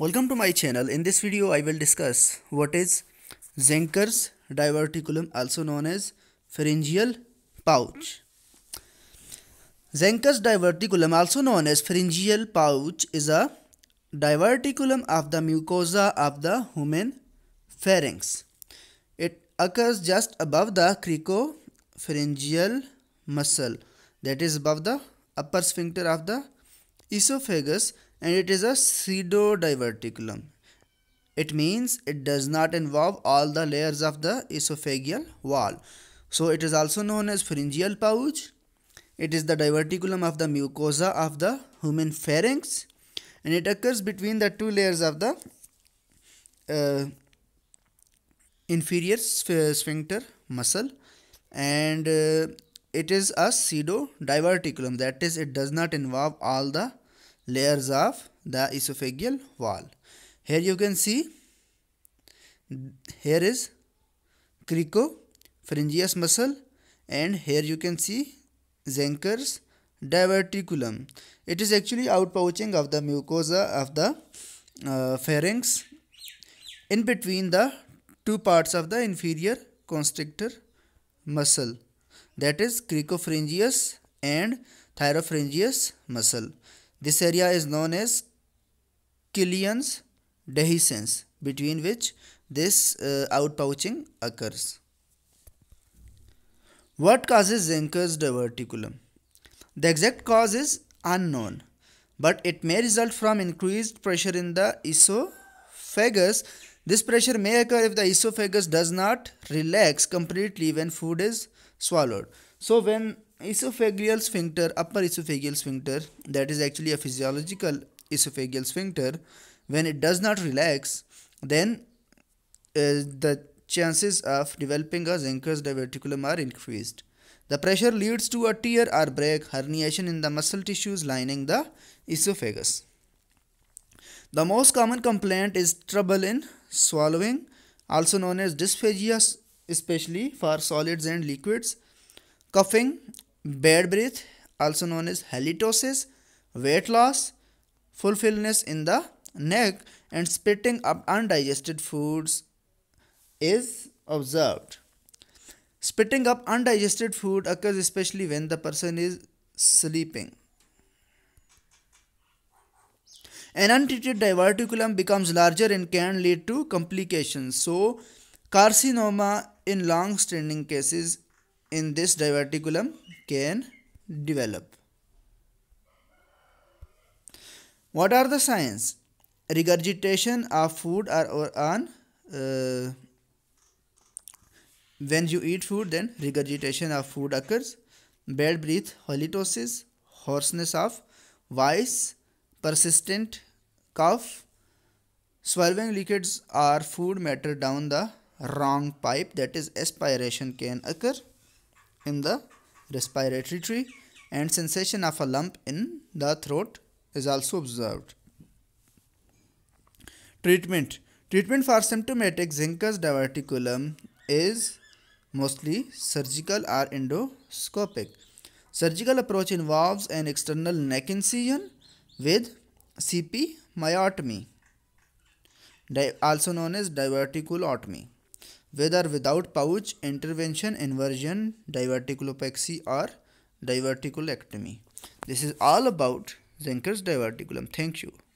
Welcome to my channel. In this video, I will discuss what is Zenker's diverticulum, also known as pharyngeal pouch. Zenker's diverticulum, also known as pharyngeal pouch, is a diverticulum of the mucosa of the human pharynx. It occurs just above the cricopharyngeal muscle, that is above the upper sphincter of the esophagus and it is a pseudo diverticulum. It means it does not involve all the layers of the esophageal wall. So it is also known as pharyngeal pouch. It is the diverticulum of the mucosa of the human pharynx and it occurs between the two layers of the uh, inferior sphincter muscle and uh, it is a pseudo diverticulum that is it does not involve all the layers of the esophageal wall. Here you can see, here is cricopharyngeus muscle and here you can see Zenker's diverticulum. It is actually outpouching of the mucosa of the uh, pharynx in between the two parts of the inferior constrictor muscle that is cricopharyngeus and thyropharyngeus muscle. This area is known as Killian's dehiscence between which this uh, outpouching occurs. What causes Zinker's diverticulum? The exact cause is unknown, but it may result from increased pressure in the esophagus. This pressure may occur if the esophagus does not relax completely when food is swallowed. So when esophageal sphincter upper esophageal sphincter that is actually a physiological esophageal sphincter when it does not relax then uh, the chances of developing a Zenker's diverticulum are increased. The pressure leads to a tear or break herniation in the muscle tissues lining the esophagus. The most common complaint is trouble in swallowing, also known as dysphagia, especially for solids and liquids, coughing, bad breath also known as halitosis weight loss fulfillness in the neck and spitting up undigested foods is observed spitting up undigested food occurs especially when the person is sleeping an untreated diverticulum becomes larger and can lead to complications so carcinoma in long standing cases in this diverticulum can develop. What are the signs? Regurgitation of food or, or on uh, when you eat food then regurgitation of food occurs bad breath halitosis hoarseness of voice persistent cough swallowing liquids or food matter down the wrong pipe that is aspiration can occur in the respiratory tree and sensation of a lump in the throat is also observed. Treatment Treatment for symptomatic zinchus diverticulum is mostly surgical or endoscopic. Surgical approach involves an external neck incision with CP myotomy, also known as diverticulotomy whether without pouch intervention inversion diverticulopexy or diverticulectomy this is all about Zinker's diverticulum thank you